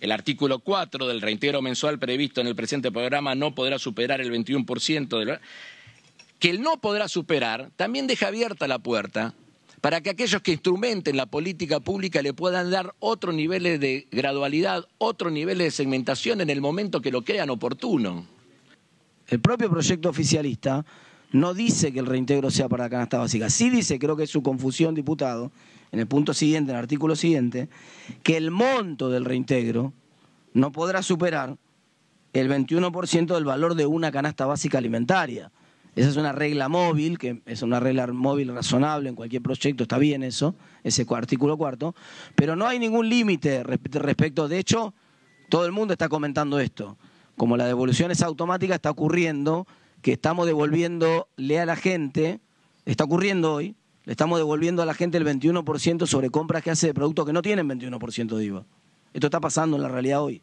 El artículo 4 del reintegro mensual previsto en el presente programa no podrá superar el 21% Que el no podrá superar también deja abierta la puerta para que aquellos que instrumenten la política pública le puedan dar otros niveles de gradualidad, otros niveles de segmentación en el momento que lo crean oportuno. El propio proyecto oficialista no dice que el reintegro sea para la canasta básica. Sí dice, creo que es su confusión, diputado, en el punto siguiente, en el artículo siguiente, que el monto del reintegro no podrá superar el 21% del valor de una canasta básica alimentaria. Esa es una regla móvil, que es una regla móvil razonable en cualquier proyecto, está bien eso, ese artículo cuarto, pero no hay ningún límite respecto, de hecho, todo el mundo está comentando esto. Como la devolución es automática, está ocurriendo que estamos devolviéndole a la gente, está ocurriendo hoy, le estamos devolviendo a la gente el 21% sobre compras que hace de productos que no tienen 21% de IVA. Esto está pasando en la realidad hoy.